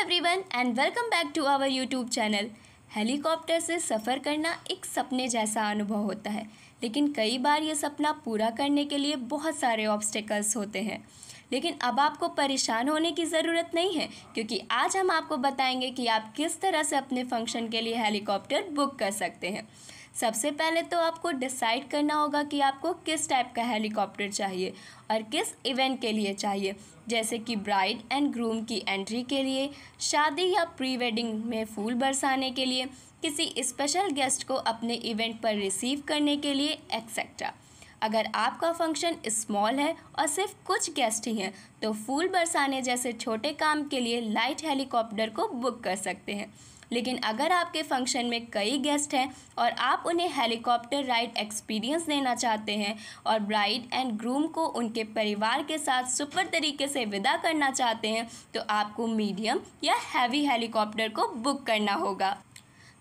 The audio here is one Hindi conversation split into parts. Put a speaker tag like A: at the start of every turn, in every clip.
A: everyone and welcome back to our YouTube channel helicopter से सफ़र करना एक सपने जैसा अनुभव होता है लेकिन कई बार ये सपना पूरा करने के लिए बहुत सारे ऑब्स्टेकल्स होते हैं लेकिन अब आपको परेशान होने की ज़रूरत नहीं है क्योंकि आज हम आपको बताएंगे कि आप किस तरह से अपने फंक्शन के लिए हेलीकॉप्टर बुक कर सकते हैं सबसे पहले तो आपको डिसाइड करना होगा कि आपको किस टाइप का हेलीकॉप्टर चाहिए और किस इवेंट के लिए चाहिए जैसे कि ब्राइड एंड ग्रूम की एंट्री के लिए शादी या प्री वेडिंग में फूल बरसाने के लिए किसी स्पेशल गेस्ट को अपने इवेंट पर रिसीव करने के लिए एक्सेट्रा अगर आपका फंक्शन स्मॉल है और सिर्फ कुछ गेस्ट ही हैं तो फूल बरसाने जैसे छोटे काम के लिए लाइट हेलीकॉप्टर को बुक कर सकते हैं लेकिन अगर आपके फंक्शन में कई गेस्ट हैं और आप उन्हें हेलीकॉप्टर राइड एक्सपीरियंस देना चाहते हैं और ब्राइड एंड ग्रूम को उनके परिवार के साथ सुपर तरीके से विदा करना चाहते हैं तो आपको मीडियम या हैवी हेलीकॉप्टर को बुक करना होगा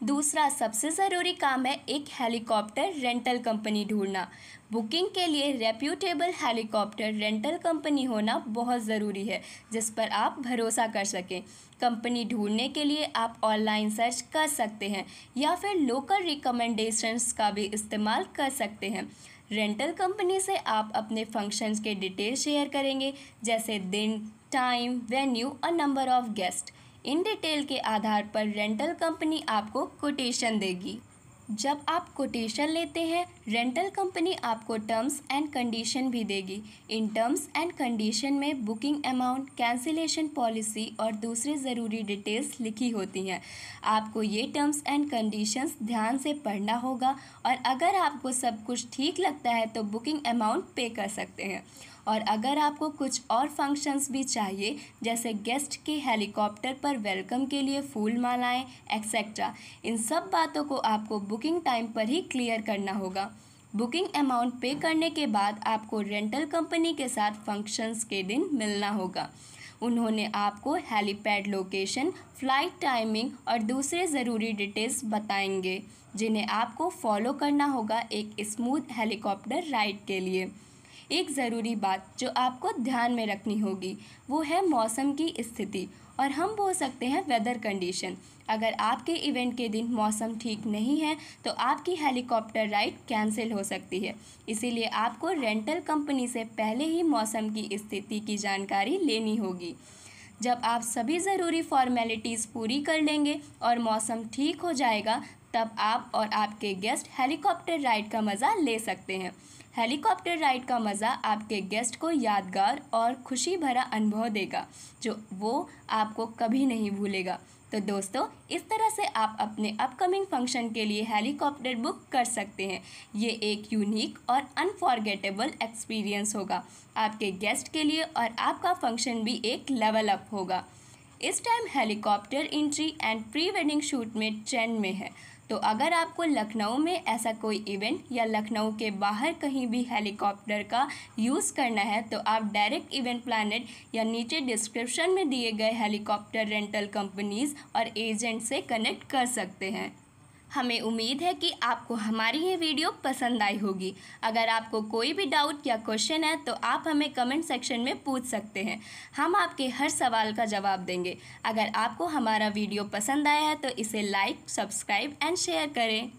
A: दूसरा सबसे ज़रूरी काम है एक हेलीकॉप्टर रेंटल कंपनी ढूंढना बुकिंग के लिए रेप्यूटेबल हेलीकॉप्टर रेंटल कंपनी होना बहुत ज़रूरी है जिस पर आप भरोसा कर सकें कंपनी ढूंढने के लिए आप ऑनलाइन सर्च कर सकते हैं या फिर लोकल रिकमेंडेशंस का भी इस्तेमाल कर सकते हैं रेंटल कंपनी से आप अपने फंक्शंस के डिटेल शेयर करेंगे जैसे दिन टाइम वेन्यू और नंबर ऑफ़ गेस्ट इन डिटेल के आधार पर रेंटल कंपनी आपको कोटेशन देगी जब आप कोटेशन लेते हैं रेंटल कंपनी आपको टर्म्स एंड कंडीशन भी देगी इन टर्म्स एंड कंडीशन में बुकिंग अमाउंट कैंसिलेशन पॉलिसी और दूसरी ज़रूरी डिटेल्स लिखी होती हैं आपको ये टर्म्स एंड कंडीशंस ध्यान से पढ़ना होगा और अगर आपको सब कुछ ठीक लगता है तो बुकिंग अमाउंट पे कर सकते हैं और अगर आपको कुछ और फंक्शंस भी चाहिए जैसे गेस्ट के हेलीकॉप्टर पर वेलकम के लिए फूल मालाएँ एक्सेट्रा इन सब बातों को आपको बुक बुकिंग टाइम पर ही क्लियर करना होगा बुकिंग अमाउंट पे करने के बाद आपको रेंटल कंपनी के साथ फंक्शंस के दिन मिलना होगा उन्होंने आपको हेलीपैड लोकेशन फ्लाइट टाइमिंग और दूसरे ज़रूरी डिटेल्स बताएंगे जिन्हें आपको फॉलो करना होगा एक स्मूथ हेलीकॉप्टर राइड के लिए एक ज़रूरी बात जो आपको ध्यान में रखनी होगी वो है मौसम की स्थिति और हम बोल सकते हैं वेदर कंडीशन अगर आपके इवेंट के दिन मौसम ठीक नहीं है तो आपकी हेलीकॉप्टर राइड कैंसिल हो सकती है इसीलिए आपको रेंटल कंपनी से पहले ही मौसम की स्थिति की जानकारी लेनी होगी जब आप सभी ज़रूरी फॉर्मेलिटीज़ पूरी कर लेंगे और मौसम ठीक हो जाएगा तब आप और आपके गेस्ट हेलीकॉप्टर राइड का मज़ा ले सकते हैं हेलीकॉप्टर राइड का मज़ा आपके गेस्ट को यादगार और खुशी भरा अनुभव देगा जो वो आपको कभी नहीं भूलेगा तो दोस्तों इस तरह से आप अपने अपकमिंग फंक्शन के लिए हेलीकॉप्टर बुक कर सकते हैं ये एक यूनिक और अनफॉर्गेटेबल एक्सपीरियंस होगा आपके गेस्ट के लिए और आपका फंक्शन भी एक लेवल अप होगा इस time helicopter entry and pre wedding shoot में ट्रेंड में है तो अगर आपको लखनऊ में ऐसा कोई इवेंट या लखनऊ के बाहर कहीं भी हेलीकॉप्टर का यूज़ करना है तो आप डायरेक्ट इवेंट प्लानट या नीचे डिस्क्रिप्शन में दिए गए हेलीकॉप्टर रेंटल कंपनीज और एजेंट से कनेक्ट कर सकते हैं हमें उम्मीद है कि आपको हमारी ये वीडियो पसंद आई होगी अगर आपको कोई भी डाउट या क्वेश्चन है तो आप हमें कमेंट सेक्शन में पूछ सकते हैं हम आपके हर सवाल का जवाब देंगे अगर आपको हमारा वीडियो पसंद आया है तो इसे लाइक सब्सक्राइब एंड शेयर करें